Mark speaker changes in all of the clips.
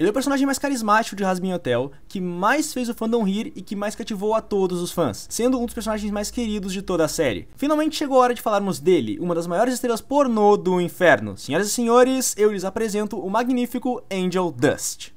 Speaker 1: Ele é o personagem mais carismático de Rasmin Hotel, que mais fez o fandom rir e que mais cativou a todos os fãs, sendo um dos personagens mais queridos de toda a série. Finalmente chegou a hora de falarmos dele, uma das maiores estrelas pornô do inferno. Senhoras e senhores, eu lhes apresento o magnífico Angel Dust.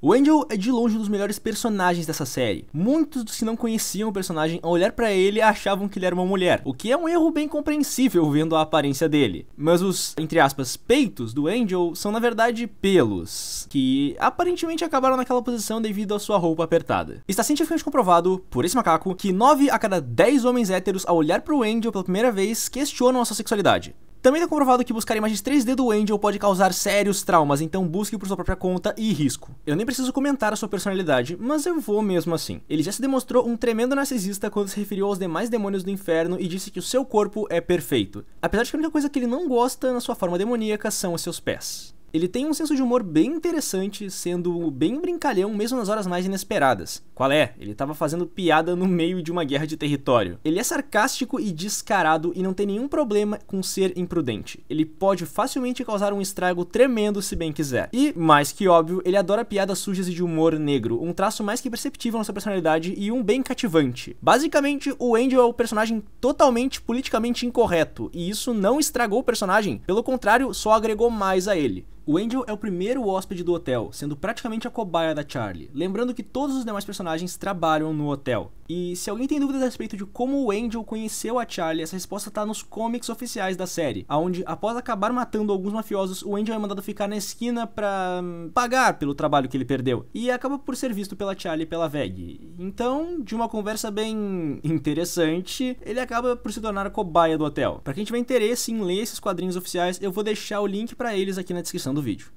Speaker 1: O Angel é de longe um dos melhores personagens dessa série. Muitos dos que não conheciam o personagem, ao olhar para ele, achavam que ele era uma mulher, o que é um erro bem compreensível vendo a aparência dele. Mas os, entre aspas, peitos do Angel são na verdade pelos, que aparentemente acabaram naquela posição devido à sua roupa apertada. Está cientificamente comprovado, por esse macaco, que 9 a cada 10 homens héteros, ao olhar para o Angel pela primeira vez, questionam a sua sexualidade. Também está comprovado que buscar imagens 3D do Angel pode causar sérios traumas, então busque por sua própria conta e risco. Eu nem preciso comentar a sua personalidade, mas eu vou mesmo assim. Ele já se demonstrou um tremendo narcisista quando se referiu aos demais demônios do inferno e disse que o seu corpo é perfeito. Apesar de que a única coisa que ele não gosta na sua forma demoníaca são os seus pés. Ele tem um senso de humor bem interessante, sendo bem brincalhão mesmo nas horas mais inesperadas. Qual é? Ele estava fazendo piada no meio de uma guerra de território. Ele é sarcástico e descarado e não tem nenhum problema com ser imprudente. Ele pode facilmente causar um estrago tremendo se bem quiser. E, mais que óbvio, ele adora piadas sujas e de humor negro, um traço mais que perceptível na sua personalidade e um bem cativante. Basicamente, o Angel é o um personagem totalmente politicamente incorreto, e isso não estragou o personagem, pelo contrário, só agregou mais a ele. O Angel é o primeiro hóspede do hotel, sendo praticamente a cobaia da Charlie, lembrando que todos os demais personagens trabalham no hotel. E se alguém tem dúvidas a respeito de como o Angel conheceu a Charlie, essa resposta está nos comics oficiais da série, aonde após acabar matando alguns mafiosos, o Angel é mandado ficar na esquina para hum, pagar pelo trabalho que ele perdeu, e acaba por ser visto pela Charlie e pela Veg. Então, de uma conversa bem interessante, ele acaba por se tornar a cobaia do hotel. Para quem tiver interesse em ler esses quadrinhos oficiais, eu vou deixar o link para eles aqui na descrição do vídeo.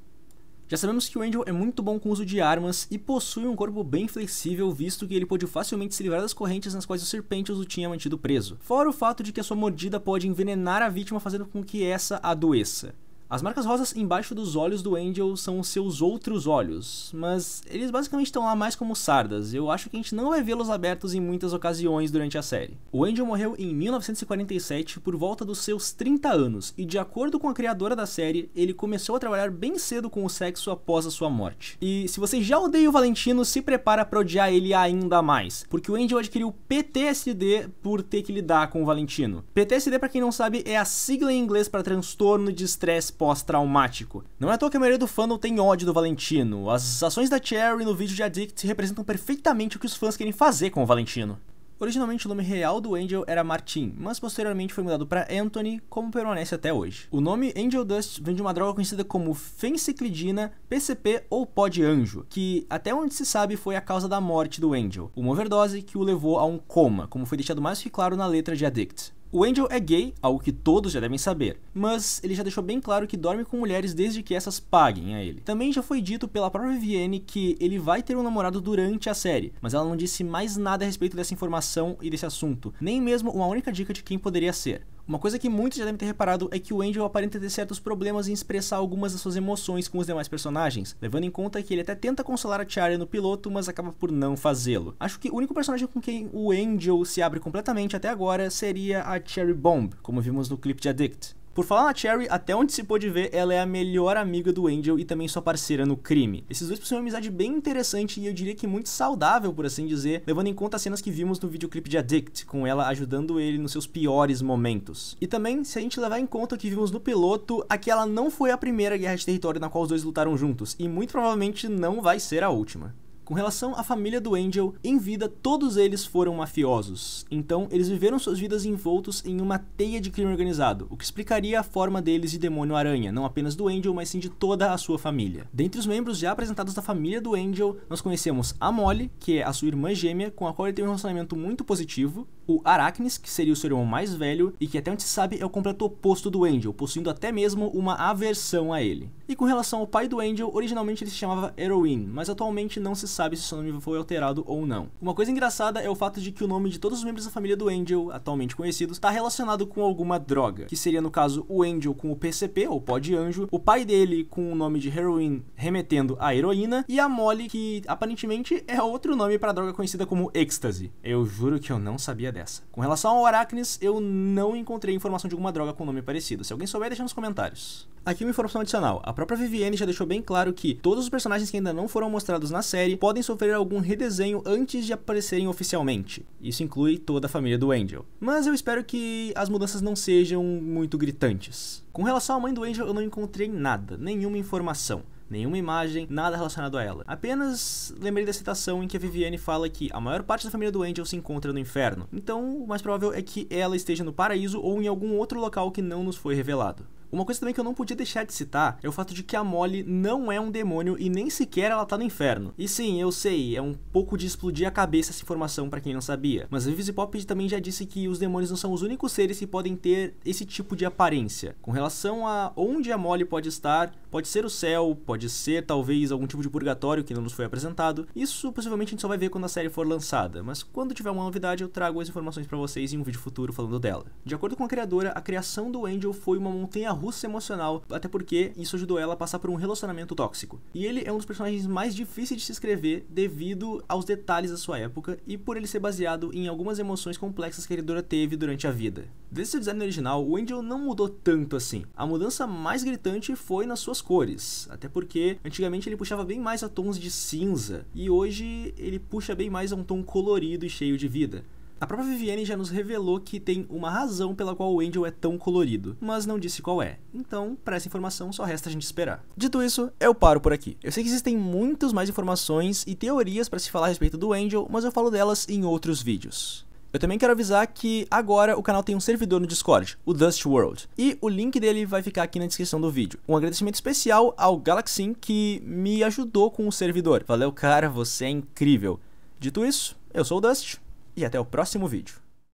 Speaker 1: Já sabemos que o Angel é muito bom com o uso de armas e possui um corpo bem flexível, visto que ele pôde facilmente se livrar das correntes nas quais os serpentes o tinha mantido preso. Fora o fato de que a sua mordida pode envenenar a vítima, fazendo com que essa adoeça. As marcas rosas embaixo dos olhos do Angel são os seus outros olhos, mas eles basicamente estão lá mais como sardas, eu acho que a gente não vai vê-los abertos em muitas ocasiões durante a série. O Angel morreu em 1947 por volta dos seus 30 anos, e de acordo com a criadora da série, ele começou a trabalhar bem cedo com o sexo após a sua morte. E se você já odeia o Valentino, se prepara para odiar ele ainda mais, porque o Angel adquiriu PTSD por ter que lidar com o Valentino. PTSD, para quem não sabe, é a sigla em inglês para transtorno de estresse pós-traumático. Não é à toa que a maioria do fandom tem ódio do Valentino. As ações da Cherry no vídeo de Addict representam perfeitamente o que os fãs querem fazer com o Valentino. Originalmente o nome real do Angel era Martin, mas posteriormente foi mudado para Anthony, como permanece até hoje. O nome Angel Dust vem de uma droga conhecida como fenciclidina, PCP ou pó de anjo, que até onde se sabe foi a causa da morte do Angel, uma overdose que o levou a um coma, como foi deixado mais que claro na letra de Addict. O Angel é gay, algo que todos já devem saber, mas ele já deixou bem claro que dorme com mulheres desde que essas paguem a ele. Também já foi dito pela própria Vivienne que ele vai ter um namorado durante a série, mas ela não disse mais nada a respeito dessa informação e desse assunto, nem mesmo uma única dica de quem poderia ser. Uma coisa que muitos já devem ter reparado é que o Angel aparenta ter certos problemas em expressar algumas das suas emoções com os demais personagens, levando em conta que ele até tenta consolar a Charlie no piloto, mas acaba por não fazê-lo. Acho que o único personagem com quem o Angel se abre completamente até agora seria a Cherry Bomb, como vimos no clipe de Addict. Por falar na Cherry, até onde se pôde ver, ela é a melhor amiga do Angel e também sua parceira no crime. Esses dois possuem uma amizade bem interessante e eu diria que muito saudável, por assim dizer, levando em conta as cenas que vimos no videoclipe de Addict, com ela ajudando ele nos seus piores momentos. E também, se a gente levar em conta o que vimos no piloto, aquela não foi a primeira guerra de território na qual os dois lutaram juntos, e muito provavelmente não vai ser a última. Com relação à família do Angel, em vida todos eles foram mafiosos, então eles viveram suas vidas envoltos em uma teia de crime organizado, o que explicaria a forma deles de demônio-aranha, não apenas do Angel, mas sim de toda a sua família. Dentre os membros já apresentados da família do Angel, nós conhecemos a Molly, que é a sua irmã gêmea, com a qual ele tem um relacionamento muito positivo, o Arachnis, que seria o seu irmão mais velho e que até onde se sabe é o completo oposto do Angel, possuindo até mesmo uma aversão a ele. E com relação ao pai do Angel, originalmente ele se chamava Heroin, mas atualmente não se sabe sabe se seu nome foi alterado ou não. Uma coisa engraçada é o fato de que o nome de todos os membros da família do Angel, atualmente conhecidos, está relacionado com alguma droga, que seria no caso o Angel com o PCP, ou pó de anjo, o pai dele com o nome de Heroin remetendo à heroína, e a Molly, que aparentemente é outro nome para droga conhecida como Ecstasy. Eu juro que eu não sabia dessa. Com relação ao Aracnis, eu não encontrei informação de alguma droga com nome parecido. Se alguém souber, deixa nos comentários. Aqui uma informação adicional: a própria Vivienne já deixou bem claro que todos os personagens que ainda não foram mostrados na série podem sofrer algum redesenho antes de aparecerem oficialmente. Isso inclui toda a família do Angel. Mas eu espero que as mudanças não sejam muito gritantes. Com relação à mãe do Angel, eu não encontrei nada, nenhuma informação nenhuma imagem, nada relacionado a ela. Apenas lembrei da citação em que a Viviane fala que a maior parte da família do Angel se encontra no inferno. Então, o mais provável é que ela esteja no paraíso ou em algum outro local que não nos foi revelado. Uma coisa também que eu não podia deixar de citar é o fato de que a Molly não é um demônio e nem sequer ela tá no inferno. E sim, eu sei, é um pouco de explodir a cabeça essa informação para quem não sabia, mas Vives Hipópede também já disse que os demônios não são os únicos seres que podem ter esse tipo de aparência. Com relação a onde a Molly pode estar, Pode ser o céu, pode ser talvez algum tipo de purgatório que não nos foi apresentado. Isso possivelmente a gente só vai ver quando a série for lançada, mas quando tiver uma novidade eu trago as informações para vocês em um vídeo futuro falando dela. De acordo com a criadora, a criação do Angel foi uma montanha russa emocional, até porque isso ajudou ela a passar por um relacionamento tóxico. E ele é um dos personagens mais difíceis de se escrever devido aos detalhes da sua época e por ele ser baseado em algumas emoções complexas que a criadora teve durante a vida. Desde design original, o Angel não mudou tanto assim. A mudança mais gritante foi nas suas cores, até porque antigamente ele puxava bem mais a tons de cinza, e hoje ele puxa bem mais a um tom colorido e cheio de vida. A própria Viviane já nos revelou que tem uma razão pela qual o Angel é tão colorido, mas não disse qual é. Então, para essa informação, só resta a gente esperar. Dito isso, eu paro por aqui. Eu sei que existem muitas mais informações e teorias para se falar a respeito do Angel, mas eu falo delas em outros vídeos. Eu também quero avisar que agora o canal tem um servidor no Discord, o Dust World, e o link dele vai ficar aqui na descrição do vídeo. Um agradecimento especial ao Galaxin que me ajudou com o servidor. Valeu, cara, você é incrível. Dito isso, eu sou o Dust e até o próximo vídeo.